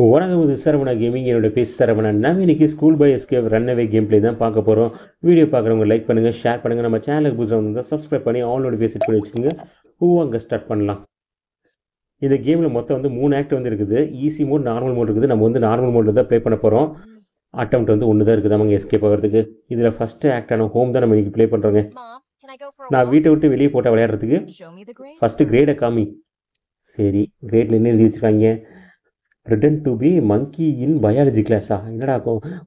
வணக்கம் சரவணா கேமிங் என்னோட பேச சரவணா நம்ம இன்றைக்கி school by escape away game play தான் பார்க்க போகிறோம் வீடியோ பார்க்குறவங்க லைக் பண்ணுங்கள் ஷேர் பண்ணுங்கள் நம்ம சேனலுக்கு புதுசாக வந்து சப்ஸ்கிரைப் பண்ணி ஆல் பேஸ் செட் பண்ணி வச்சுக்கோங்க ஹூ அங்கே ஸ்டார்ட் பண்ணலாம் இந்த கேமில் மொத்தம் வந்து மூணு ஆக்ட் வந்து இருக்குது ஈஸி மோட் நார்மல் மோட் இருக்குது நம்ம வந்து நார்மல் மோடில் தான் ப்ளே பண்ண போகிறோம் அட்டம் வந்து ஒன்று தான் இருக்குது அவங்க எஸ்கேப் ஆகிறதுக்கு இதில் ஃபஸ்ட்டு ஆக்டான ஹோம் தான் நம்ம இன்றைக்கி ப்ளே பண்ணுறோங்க நான் வீட்டை விட்டு வெளியே போட்டால் விளையாடுறதுக்கு ஃபஸ்ட்டு கிரேடை காமி சரி கிரேட்டில் என்ன எழுதி வச்சுருக்காங்க written to be monkey in biology கிளாஸா என்னடா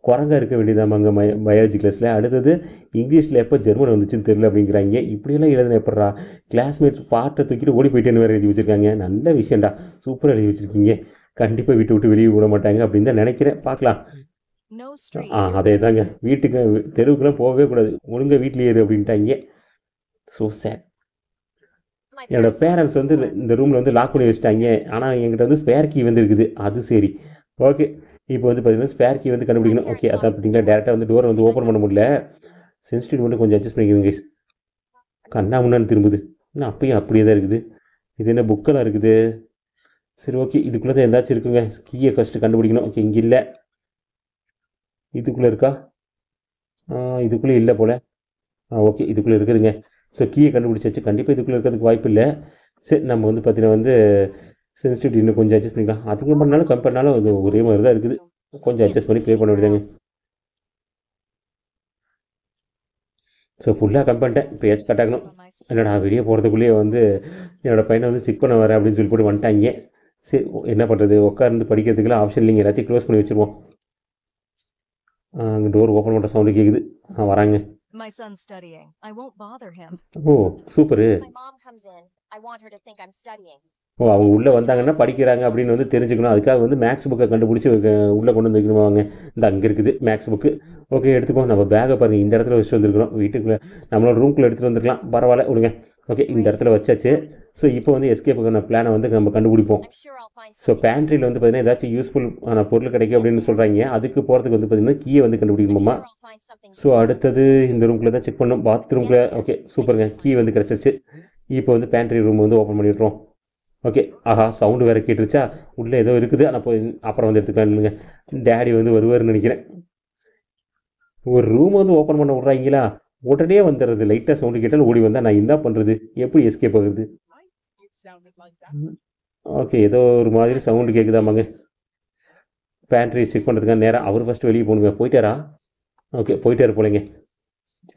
குரங்க இருக்க வேண்டியதான் அங்கே பயாலஜி கிளாஸில் அடுத்தது இங்கிலீஷில் எப்போ ஜெர்மன் வந்துச்சுன்னு தெரியல அப்படிங்கிறாங்க இப்படியெல்லாம் எழுதுன எப்படா கிளாஸ்மேட்ஸ் பாட்டை தூக்கிட்டு ஓடி போயிட்டேன்னு வேறு எழுதி வச்சுருக்காங்க நல்ல விஷயம்டா சூப்பராக எழுதி வச்சுருக்கீங்க கண்டிப்பாக வீட்டை விட்டு வெளியே விட மாட்டாங்க அப்படின்னு தான் நினைக்கிறேன் பார்க்கலாம் ஆ அதே தாங்க வீட்டுக்கு தெருவுக்குலாம் போகவே கூடாது ஒழுங்காக வீட்டிலேயே இரு அப்படின்ட்டாங்க ஸோ சேட் என்னோடய பேரண்ட்ஸ் வந்து இந்த ரூமில் வந்து லாக் பண்ணி வச்சுட்டாங்க ஆனால் எங்கிட்ட வந்து ஸ்பேர் கீ வந்து இருக்குது அது சரி ஓகே இப்போ வந்து பார்த்தீங்கன்னா ஸ்பேர் கீ வந்து கண்டுபிடிக்கணும் ஓகே அதான் பார்த்தீங்களா டேரெக்டாக வந்து டோரை வந்து ஓப்பன் பண்ண முடியல சென்சிட்டிவ் மட்டும் கொஞ்சம் அட்ஜஸ்ட் பண்ணிக்கிங்க கண்ணா முன்னாடி திரும்புது இன்னும் அப்பயும் அப்படியே தான் இருக்குது இது என்ன புக்கெல்லாம் இருக்குது சரி ஓகே இதுக்குள்ளே தான் எதாச்சும் இருக்குங்க கீயை ஃபஸ்ட்டு கண்டுபிடிக்கணும் ஓகே இங்கே இல்லை இதுக்குள்ளே இருக்கா இதுக்குள்ளே இல்லை போல் ஆ ஓகே இதுக்குள்ளே இருக்குதுங்க ஸோ கீயை கண்டுபிடிச்சாச்சு கண்டிப்பாக இதுக்குள்ளே இருக்கிறதுக்கு வாய்ப்பு இல்லை சரி நம்ம வந்து பார்த்தீங்கன்னா வந்து சென்சிட்டிவிட்டி இன்னும் கொஞ்சம் அட்ஜஸ்ட் பண்ணிக்கலாம் அதுக்கு பண்ணாலும் கம்மி பண்ணாலும் அது ஒரே மாதிரி தான் இருக்குது கொஞ்சம் அட்ஜஸ்ட் பண்ணி ப்ளே பண்ண விடுதாங்க ஸோ ஃபுல்லாக கம்மி பண்ணிட்டேன் இப்போ கட் ஆகணும் என்னடா வெளியே போகிறதுக்குள்ளேயே வந்து என்னோடய பையனை வந்து செக் பண்ண வரேன் அப்படின்னு சொல்லி போட்டு வந்துட்டாங்க சரி என்ன பண்ணுறது உட்காந்து படிக்கிறதுக்குலாம் ஆப்ஷன் இல்லைங்க எல்லாத்தையும் க்ளோஸ் பண்ணி வச்சுருவோம் அங்கே டோர் ஓப்பன் பண்ணுற சவுண்டு கேட்குது வராங்க My son's studying. I won't bother him. ஓ சூப்பரு ஓ அவங்க உள்ள வந்தாங்கன்னா படிக்கிறாங்க அப்படின்னு வந்து தெரிஞ்சுக்கணும் அதுக்காக வந்து மேக்ஸ் புக்கை கண்டுபிடிச்சி உள்ளே கொண்டு வந்து வைக்கணுமாங்க இந்த அங்கே இருக்குது மேக்ஸ் புக்கு ஓகே எடுத்துக்கோ நம்ம பேக்கை பாருங்கள் இந்த இடத்துல வச்சு வந்திருக்கிறோம் வீட்டுக்குள்ளே நம்மளோட ரூம்குள்ளே எடுத்துகிட்டு வந்திருக்கலாம் பரவாயில்ல விடுங்க ஓகே இந்த இடத்துல வச்சாச்சு ஸோ இப்போ வந்து எஸ்கேப்புக்கான பிளானை வந்து நம்ம கண்டுபிடிப்போம் ஸோ பேண்ட்ரியில் வந்து பார்த்தீங்கன்னா ஏதாச்சும் யூஸ்ஃபுல் ஆனால் பொருள் கிடைக்கும் அப்படின்னு சொல்கிறாங்க அதுக்கு போகிறதுக்கு வந்து பார்த்தீங்கன்னா கீயை வந்து கண்டுபிடிக்கணுமா ஸோ அடுத்தது இந்த ரூம்குள்ளே தான் செக் பண்ணோம் பாத்ரூமில் ஓகே சூப்பருங்க கீ வந்து கிடச்சிருச்சு இப்போ வந்து பேண்ட்ரி ரூம் வந்து ஓப்பன் பண்ணிடுறோம் ஓகே ஆஹா சவுண்டு வேறு கேட்டுருச்சா உள்ளே ஏதோ இருக்குது ஆனால் போய் அப்புறம் வந்து எடுத்துக்கலாம்னுங்க டேடி வந்து வருவார்னு நினைக்கிறேன் ஒரு ரூம் வந்து ஓப்பன் பண்ண விட்றாங்களா உடனே வந்துடுறது லைட்டாக சவுண்டு கேட்டால் ஓடி வந்தால் நான் என்ன பண்ணுறது எப்படி எஸ்கேப் ஆகுறது ஓகே ஏதோ ஒரு மாதிரி சவுண்டு கேட்குதா மங்க பேண்ட்ரி செக் பண்ணுறதுக்காக நேராக அவர் ஃபஸ்ட்டு வெளியே போகணுங்க போயிட்டாரா ஓகே போயிட்டார் போலங்க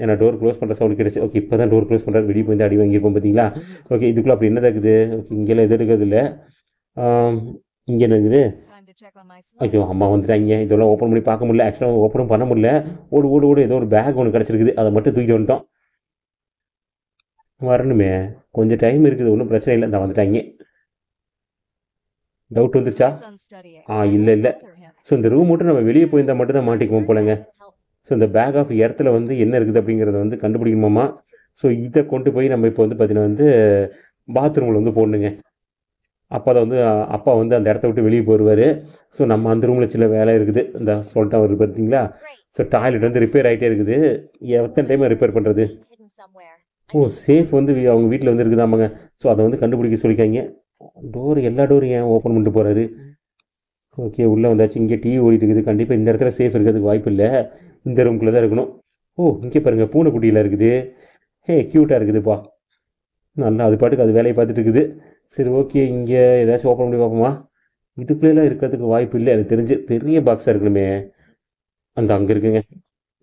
ஏன்னா டோர் க்ளோஸ் பண்ணுற சவுண்ட் கிடச்சி ஓகே இப்போ தான் டோர் க்ளோஸ் பண்ணுறது வெளியே போய் அடி வாங்கியிருப்போம் பார்த்தீங்களா ஓகே இதுக்குள்ளே அப்படி என்ன இருக்குது ஓகே இங்கெல்லாம் எது எடுக்கிறது இல்லை இங்கே என்ன இருக்குது ஓகே அம்மா வந்துட்டாங்க இதெல்லாம் ஓப்பன் பண்ணி பார்க்க முடியல ஆக்சுவலாக ஓப்பனும் பண்ண முடியல ஓடு ஓடு ஓடு ஏதோ ஒரு பேக் ஒன்று கிடச்சிருக்குது அதை மட்டும் தூக்கிட்டு வந்துட்டோம் வரணுமே கொஞ்சம் டைம் இருக்குது ஒன்றும் பிரச்சனை இல்லை இந்த வந்துட்டாங்க டவுட் வந்துருச்சா ஆ இல்லை இல்லை ஸோ இந்த ரூம் மட்டும் நம்ம வெளியே போயிருந்தால் மட்டும் தான் மாட்டிக்குவோம் போலங்க ஸோ இந்த பேக் ஆஃப் இடத்துல வந்து என்ன இருக்குது அப்படிங்கிறத வந்து கண்டுபிடிக்குமாம்மா ஸோ இதை கொண்டு போய் நம்ம இப்போ வந்து பார்த்தீங்கன்னா வந்து பாத்ரூமில் வந்து போடணுங்க அப்போ தான் வந்து அப்பா வந்து அந்த இடத்த விட்டு வெளியே போயிடுவார் ஸோ நம்ம அந்த ரூமில் சில வேலை இருக்குது இந்த சொல்லிட்டு அவர் பார்த்தீங்களா ஸோ டாய்லெட் வந்து ரிப்பேர் ஆகிட்டே இருக்குது எத்தனை டைம் ரிப்பேர் பண்ணுறது ஓ சேஃப் வந்து அவங்க வீட்டில் வந்து இருக்குதாமாங்க ஸோ அதை வந்து கண்டுபிடிக்க சொல்லிக்காங்க டோர் எல்லா டோரும் ஏன் ஓப்பன் பண்ணிட்டு போகிறாரு ஓகே உள்ளே வந்தாச்சு இங்கே டிவி ஓடிட்டு இருக்குது கண்டிப்பாக இந்த இடத்துல சேஃப் இருக்கிறதுக்கு வாய்ப்பு இல்லை இந்த ரூம்குள்ளே தான் இருக்கணும் ஓ இங்கே பாருங்கள் பூனைக்குட்டியில் இருக்குது ஹே க்யூட்டாக இருக்குதுப்பா நல்லா அது பாட்டுக்கு அது வேலையை பார்த்துட்டு இருக்குது சரி ஓகே இங்கே ஏதாச்சும் ஓப்பன் பண்ணி பார்ப்போமா இதுக்குள்ளேலாம் இருக்கிறதுக்கு வாய்ப்பு இல்லை எனக்கு தெரிஞ்சு பெரிய பாக்ஸாக இருக்கணுமே அந்த அங்கே இருக்குங்க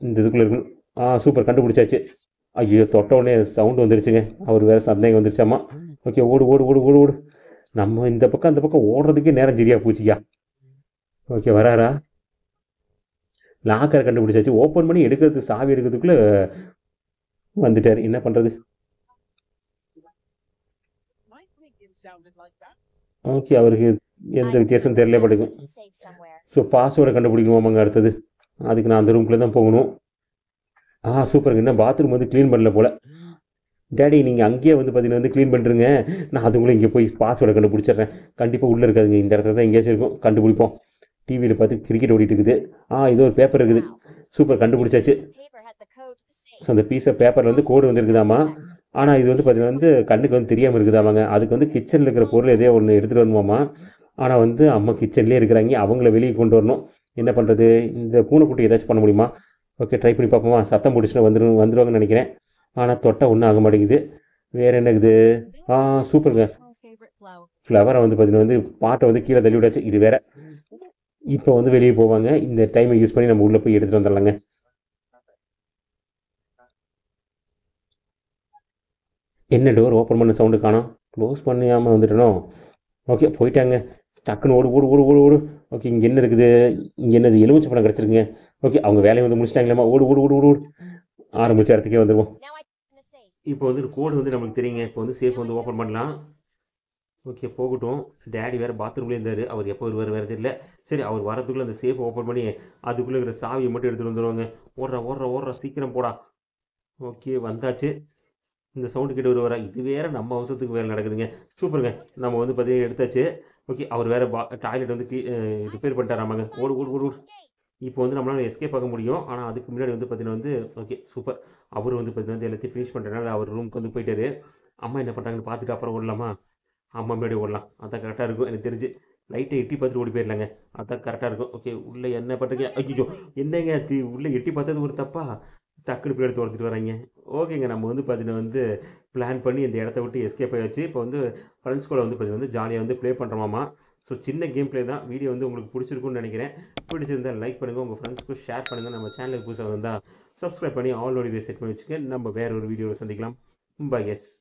இந்த இதுக்குள்ளே இருக்கணும் ஆ சூப்பர் கண்டுபிடிச்சாச்சு ஐயோ தொட்டவுடனே சவுண்டு வந்துருச்சுங்க அவர் வேறு சந்தேகம் வந்துருச்சாம்மா ஓகே ஓடு ஓடு ஓடு ஓடு ஓடு நம்ம இந்த பக்கம் அந்த பக்கம் ஓடுறதுக்கே நேரம் சரியா பூச்சிக்கா ஓகே வராரா லாக்கரை கண்டுபிடிச்சாச்சு ஓப்பன் பண்ணி எடுக்கிறதுக்கு சாவி எடுக்கிறதுக்குள்ளே வந்துட்டார் என்ன பண்ணுறது ஓகே அவருக்கு எந்த வித்தியாசம் தெரியல படிக்கும் ஸோ பாஸ்வேர்டை கண்டுபிடிக்கணுமாங்க அடுத்தது அதுக்கு நான் அந்த ரூம்குள்ளே தான் போகணும் ஆ சூப்பருங்க என்ன பாத்ரூம் வந்து க்ளீன் பண்ணல போல் டேடி நீங்கள் அங்கேயே வந்து பார்த்தீங்கன்னா வந்து க்ளீன் பண்ணுறீங்க நான் அதுங்களும் இங்கே போய் பாஸ்வேர்டை கண்டுபிடிச்சிட்றேன் கண்டிப்பாக உள்ளே இருக்காதுங்க இந்த இடத்துல தான் எங்கேயாச்சும் இருக்கும் கண்டுபிடிப்போம் டிவியில் பார்த்து கிரிக்கெட் ஓடிட்டு இருக்குது ஆ இது ஒரு பேப்பர் இருக்குது சூப்பர் கண்டுபிடிச்சாச்சு ஸோ அந்த பீஸ் ஆஃப் பேப்பரில் வந்து கோடு வந்துருக்குதாமா ஆனால் இது வந்து பார்த்தீங்கன்னா வந்து கண்ணுக்கு வந்து தெரியாமல் இருக்குதாமாங்க அதுக்கு வந்து கிச்சனில் இருக்கிற பொருள் எதையோ ஒன்று எடுத்துகிட்டு வந்துமாம்மா ஆனால் வந்து அம்மா கிச்சன்லேயே இருக்கிறாங்க அவங்கள வெளியே கொண்டு வரணும் என்ன பண்ணுறது இந்த பூனைக்குட்டி ஏதாச்சும் பண்ண முடியுமா ஓகே ட்ரை பண்ணி பார்ப்போமா சத்தம் பிடிச்சினா வந்துரு வந்துடுவாங்கன்னு நினைக்கிறேன் ஆனால் தொட்டை ஒன்றும் ஆக மாட்டேங்குது வேறு என்னது ஆ சூப்பருங்க ஃப்ளவரை வந்து பார்த்தீங்கன்னா வந்து பாட்டை வந்து கீழே தள்ளி விடாச்சு இது வேற இப்போ வந்து வெளியே போவாங்க இந்த டைமை யூஸ் பண்ணி நம்ம உள்ளே போய் எடுத்துகிட்டு வந்துடலாங்க என்ன டோர் ஓப்பன் பண்ண சவுண்டு காணும் க்ளோஸ் பண்ணியாமல் வந்துட்டனோ ஓகே போயிட்டாங்க டக்குன்னு ஓடு ஓடு ஓடு ஓடு ஓடு ஓகே இங்கே என்ன இருக்குது இங்கே என்னது எலுமிச்சு பழம் கிடச்சிருக்குங்க ஓகே அவங்க வேலையை வந்து முடிச்சிட்டாங்களாமா ஓடு ஓடு ஓடு ஓடு ஓடு ஆரம்பிச்ச இடத்துக்கே வந்துடுவோம் இப்போ வந்து கோடு வந்து நம்மளுக்கு தெரியுங்க இப்போ வந்து சேஃப் வந்து ஓப்பன் பண்ணலாம் ஓகே போகட்டும் டேடி வேறு பாத்ரூம்லேயே இருந்தார் அவர் எப்போ வருவார் வேறு தெரியல சரி அவர் வரதுக்குள்ளே அந்த சேஃப் ஓப்பன் பண்ணி அதுக்குள்ளே இருக்கிற சாவியை மட்டும் எடுத்துகிட்டு வந்துடுவாங்க ஓடுற ஓடுற ஓடுற சீக்கிரம் போடா ஓகே வந்தாச்சு இந்த சவுண்டு கிட்ட ஒரு வர இது வேறு நம்ம அவசரத்துக்கு வேலை நடக்குதுங்க சூப்பருங்க நம்ம வந்து பார்த்தீங்கன்னா எடுத்தாச்சு ஓகே அவர் வேறு பா டாய்லெட் வந்து ரிப்பேர் பண்ணிட்டாராமாங்க ஓடு ஓடு ஓடு ஓடு இப்போ வந்து நம்மளால் எஸ்கேப் ஆக முடியும் ஆனால் அதுக்கு முன்னாடி வந்து பார்த்தீங்கன்னா வந்து ஓகே சூப்பர் அவர் வந்து பார்த்தீங்கன்னா வந்து எல்லாத்தையும் ஃபினிஷ் பண்ணுறதுனால அவர் ரூமுக்கு வந்து போயிட்டாரு அம்மா என்ன பண்ணுறாங்கன்னு பார்த்துட்டு அப்புறம் ஓடலாமா அம்மா முன்னாடி ஓடலாம் அதான் கரெக்டாக இருக்கும் எனக்கு தெரிஞ்சு லைட்டை எட்டி பார்த்துட்டு ஓடி போயிடலாங்க அதான் கரெக்டாக இருக்கும் ஓகே உள்ளே என்ன பண்ணுறீங்க ஐயோ என்னங்க தி உள்ளே எட்டி பார்த்தது ஒரு தப்பா டக்குனு எடுத்து துரத்திட்டு வரீங்க ஓகேங்க நம்ம வந்து பார்த்தீங்கன்னா வந்து பிளான் பண்ணி இந்த இடத்த விட்டு எஸ்கேப் ஆகியாச்சு இப்போ வந்து ஃப்ரெண்ட்ஸ் கூட வந்து பார்த்தீங்கன்னா வந்து ஜாலியாக வந்து ப்ளே பண்ணுறோமாமா ஸோ சின்ன கேம் ப்ளே தான் வீடியோ வந்து உங்களுக்கு பிடிச்சிருக்குன்னு நினைக்கிறேன் பிடிச்சிருந்தால் லைக் பண்ணுங்கள் உங்கள் ஃப்ரெண்ட்ஸ்க்கு ஷேர் பண்ணுங்கள் நம்ம சேனலுக்கு புதுசாக வந்தால் சப்ஸ்கிரைப் பண்ணி ஆல் நோட்டிஃபிகேஷன் செட் பண்ணி வச்சுக்க நம்ம வேறு ஒரு வீடியோவில் சந்திக்கலாம் பாய் எஸ்